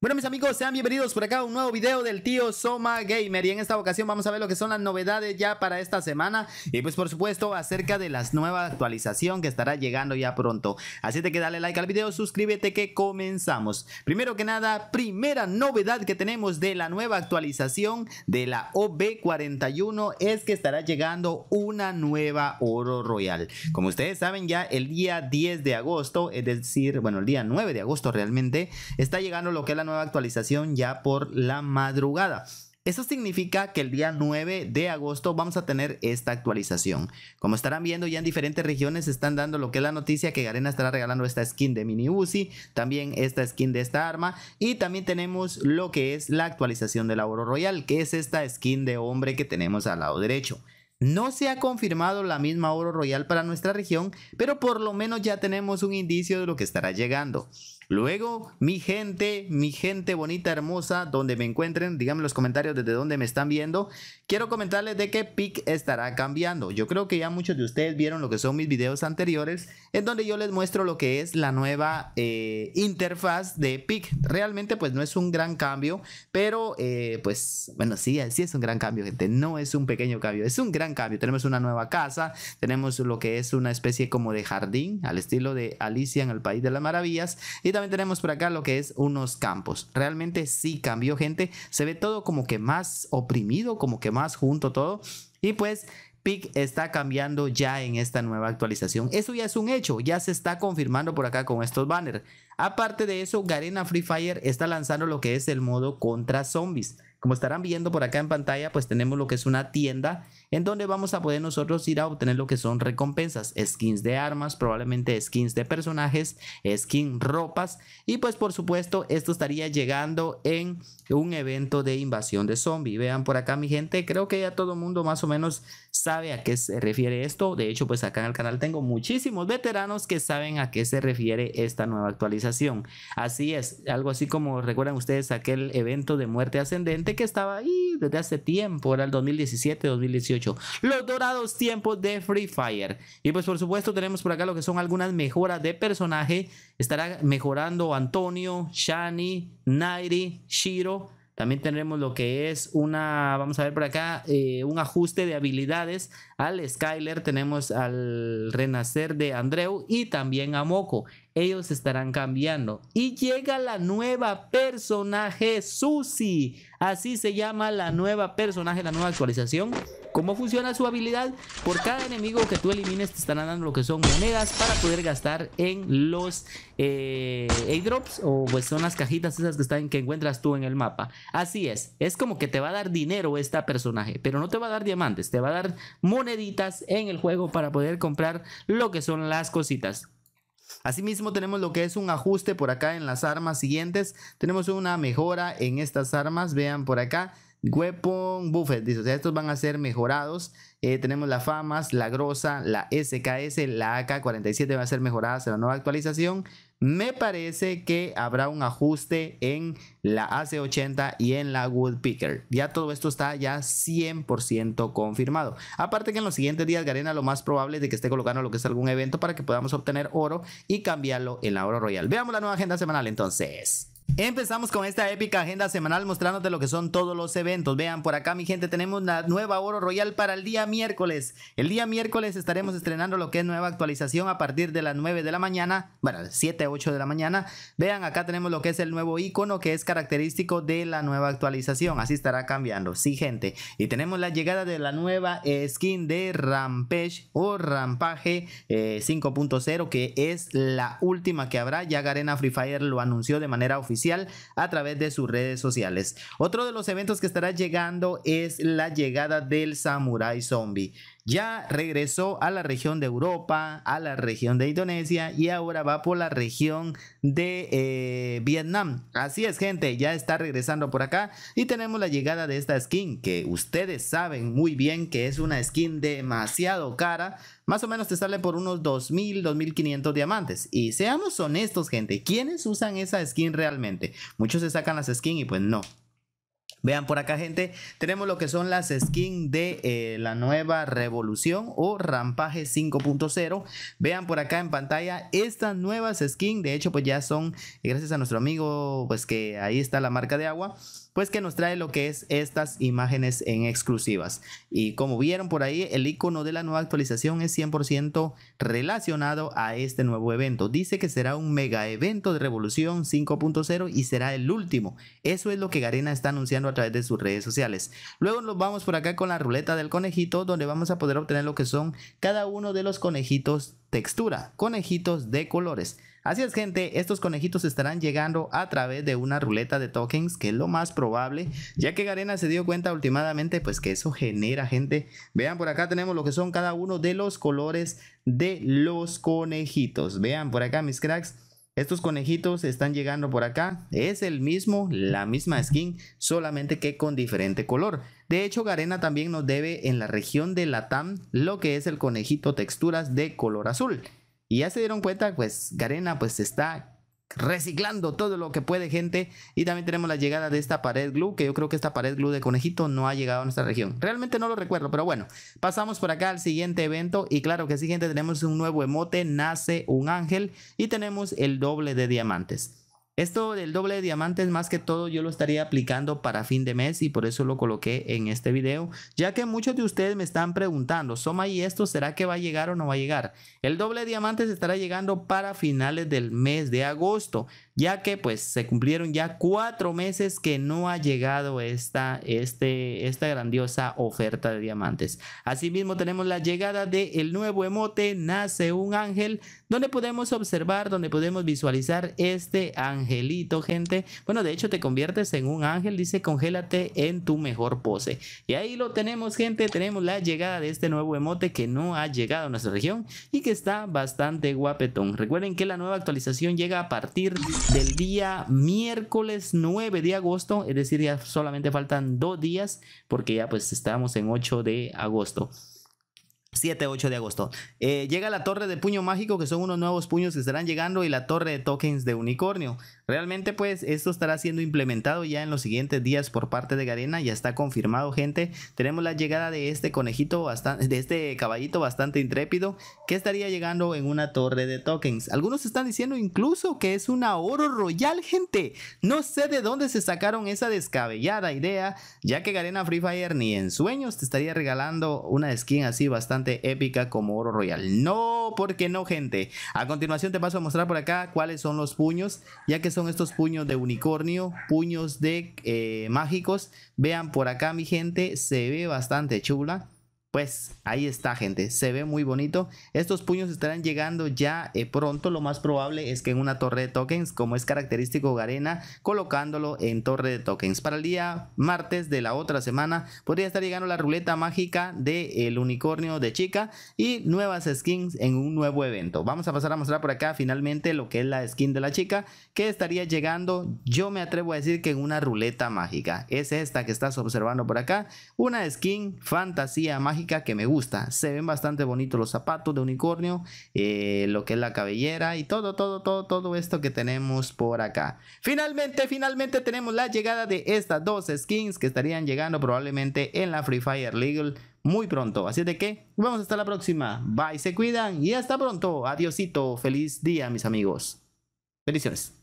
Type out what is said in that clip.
Bueno mis amigos, sean bienvenidos por acá a un nuevo video del tío Soma Gamer y en esta ocasión vamos a ver lo que son las novedades ya para esta semana y pues por supuesto acerca de la nueva actualización que estará llegando ya pronto. Así que dale like al video, suscríbete que comenzamos. Primero que nada, primera novedad que tenemos de la nueva actualización de la OB41 es que estará llegando una nueva Oro Royal. Como ustedes saben ya el día 10 de agosto, es decir, bueno el día 9 de agosto realmente, está llegando lo que es la nueva actualización ya por la madrugada. Eso significa que el día 9 de agosto vamos a tener esta actualización. Como estarán viendo ya en diferentes regiones están dando lo que es la noticia que Garena estará regalando esta skin de Mini Uzi, también esta skin de esta arma y también tenemos lo que es la actualización del oro Royal, que es esta skin de hombre que tenemos al lado derecho. No se ha confirmado la misma Oro Royal para nuestra región, pero por lo menos ya tenemos un indicio de lo que estará llegando. Luego, mi gente, mi gente bonita, hermosa, donde me encuentren, díganme en los comentarios desde dónde me están viendo. Quiero comentarles de qué PIC estará cambiando. Yo creo que ya muchos de ustedes vieron lo que son mis videos anteriores, en donde yo les muestro lo que es la nueva eh, interfaz de PIC. Realmente, pues no es un gran cambio, pero eh, pues bueno, sí, sí es un gran cambio, gente. No es un pequeño cambio, es un gran cambio. Tenemos una nueva casa, tenemos lo que es una especie como de jardín, al estilo de Alicia en el País de las Maravillas, y también tenemos por acá lo que es unos campos. Realmente sí cambió gente. Se ve todo como que más oprimido, como que más junto todo. Y pues PIC está cambiando ya en esta nueva actualización. Eso ya es un hecho, ya se está confirmando por acá con estos banners. Aparte de eso, Garena Free Fire está lanzando lo que es el modo contra zombies. Como estarán viendo por acá en pantalla, pues tenemos lo que es una tienda en donde vamos a poder nosotros ir a obtener lo que son recompensas, skins de armas, probablemente skins de personajes, skin ropas y pues por supuesto esto estaría llegando en un evento de invasión de zombie. Vean por acá mi gente, creo que ya todo el mundo más o menos sabe a qué se refiere esto. De hecho pues acá en el canal tengo muchísimos veteranos que saben a qué se refiere esta nueva actualización. Así es, algo así como recuerdan ustedes aquel evento de muerte ascendente que estaba ahí desde hace tiempo, era el 2017, 2018 los dorados tiempos de Free Fire. Y pues por supuesto tenemos por acá lo que son algunas mejoras de personaje. Estará mejorando Antonio, Shani, Nairi, Shiro. También tendremos lo que es una, vamos a ver por acá, eh, un ajuste de habilidades al Skyler, tenemos al renacer de Andreu y también a Moco. Ellos estarán cambiando. Y llega la nueva personaje, Susi. Así se llama la nueva personaje, la nueva actualización. ¿Cómo funciona su habilidad? Por cada enemigo que tú elimines te estarán dando lo que son monedas para poder gastar en los eh, drops o pues son las cajitas esas que, están, que encuentras tú en el mapa. Así es, es como que te va a dar dinero esta personaje, pero no te va a dar diamantes, te va a dar monedas en el juego para poder comprar lo que son las cositas. Asimismo tenemos lo que es un ajuste por acá en las armas siguientes. Tenemos una mejora en estas armas. Vean por acá. Weapon Buffet, dice, o sea, estos van a ser mejorados. Eh, tenemos la FAMAS, la Grosa, la SKS, la AK-47 va a ser mejorada en la nueva actualización. Me parece que habrá un ajuste en la AC80 y en la Woodpecker Ya todo esto está ya 100% confirmado. Aparte que en los siguientes días Garena lo más probable es de que esté colocando lo que es algún evento para que podamos obtener oro y cambiarlo en la Oro Royal. Veamos la nueva agenda semanal entonces. Empezamos con esta épica agenda semanal mostrándote lo que son todos los eventos. Vean, por acá mi gente tenemos la nueva Oro Royal para el día miércoles. El día miércoles estaremos estrenando lo que es nueva actualización a partir de las 9 de la mañana, bueno, 7 8 de la mañana. Vean, acá tenemos lo que es el nuevo icono que es característico de la nueva actualización. Así estará cambiando, sí gente. Y tenemos la llegada de la nueva skin de Rampage o Rampage 5.0 eh, que es la última que habrá. Ya Garena Free Fire lo anunció de manera oficial a través de sus redes sociales. Otro de los eventos que estará llegando es la llegada del Samurai Zombie. Ya regresó a la región de Europa, a la región de Indonesia y ahora va por la región de eh, Vietnam. Así es, gente, ya está regresando por acá y tenemos la llegada de esta skin que ustedes saben muy bien que es una skin demasiado cara. Más o menos te sale por unos 2.000, 2.500 diamantes. Y seamos honestos, gente, ¿quiénes usan esa skin realmente? Muchos se sacan las skins y pues no. Vean por acá, gente, tenemos lo que son las skins de eh, la nueva revolución o rampaje 5.0. Vean por acá en pantalla estas nuevas skins. De hecho, pues ya son, gracias a nuestro amigo, pues que ahí está la marca de agua pues que nos trae lo que es estas imágenes en exclusivas. Y como vieron por ahí, el icono de la nueva actualización es 100% relacionado a este nuevo evento. Dice que será un mega evento de Revolución 5.0 y será el último. Eso es lo que Garena está anunciando a través de sus redes sociales. Luego nos vamos por acá con la ruleta del conejito, donde vamos a poder obtener lo que son cada uno de los conejitos textura, conejitos de colores. Así es, gente, estos conejitos estarán llegando a través de una ruleta de tokens, que es lo más probable, ya que Garena se dio cuenta últimamente, pues que eso genera, gente. Vean, por acá tenemos lo que son cada uno de los colores de los conejitos. Vean, por acá, mis cracks. Estos conejitos están llegando por acá. Es el mismo, la misma skin, solamente que con diferente color. De hecho, Garena también nos debe en la región de Latam lo que es el conejito texturas de color azul. Y ya se dieron cuenta, pues Garena pues está reciclando todo lo que puede gente y también tenemos la llegada de esta pared glue que yo creo que esta pared glue de conejito no ha llegado a nuestra región realmente no lo recuerdo pero bueno pasamos por acá al siguiente evento y claro que sí gente tenemos un nuevo emote nace un ángel y tenemos el doble de diamantes esto del doble de diamantes más que todo yo lo estaría aplicando para fin de mes y por eso lo coloqué en este video, ya que muchos de ustedes me están preguntando, Soma y esto será que va a llegar o no va a llegar. El doble de diamantes estará llegando para finales del mes de agosto, ya que pues se cumplieron ya cuatro meses que no ha llegado esta, este, esta grandiosa oferta de diamantes. Asimismo tenemos la llegada del el nuevo emote Nace un Ángel, donde podemos observar, donde podemos visualizar este ángel angelito, gente. Bueno, de hecho te conviertes en un ángel, dice congélate en tu mejor pose. Y ahí lo tenemos, gente. Tenemos la llegada de este nuevo emote que no ha llegado a nuestra región y que está bastante guapetón. Recuerden que la nueva actualización llega a partir del día miércoles 9 de agosto, es decir, ya solamente faltan dos días porque ya pues estamos en 8 de agosto. 7, 8 de agosto. Eh, llega la torre de puño mágico, que son unos nuevos puños que estarán llegando, y la torre de tokens de unicornio. Realmente pues esto estará siendo implementado ya en los siguientes días por parte de Garena, ya está confirmado gente. Tenemos la llegada de este conejito bastante, de este caballito bastante intrépido que estaría llegando en una torre de tokens. Algunos están diciendo incluso que es una oro royal gente. No sé de dónde se sacaron esa descabellada idea, ya que Garena Free Fire ni en sueños te estaría regalando una skin así bastante épica como oro royal. No, porque no gente. A continuación te paso a mostrar por acá cuáles son los puños, ya que son estos puños de unicornio, puños de eh, mágicos. Vean por acá mi gente, se ve bastante chula. Pues ahí está, gente. Se ve muy bonito. Estos puños estarán llegando ya eh, pronto. Lo más probable es que en una torre de tokens, como es característico Garena, colocándolo en torre de tokens. Para el día martes de la otra semana podría estar llegando la ruleta mágica del unicornio de chica y nuevas skins en un nuevo evento. Vamos a pasar a mostrar por acá finalmente lo que es la skin de la chica que estaría llegando. Yo me atrevo a decir que en una ruleta mágica. Es esta que estás observando por acá. Una skin fantasía mágica que me gusta. Se ven bastante bonitos los zapatos de unicornio, eh, lo que es la cabellera y todo, todo, todo, todo esto que tenemos por acá. Finalmente, finalmente tenemos la llegada de estas dos skins que estarían llegando probablemente en la Free Fire League muy pronto. Así de que vamos hasta la próxima. Bye, se cuidan y hasta pronto. Adiosito, feliz día mis amigos. Bendiciones.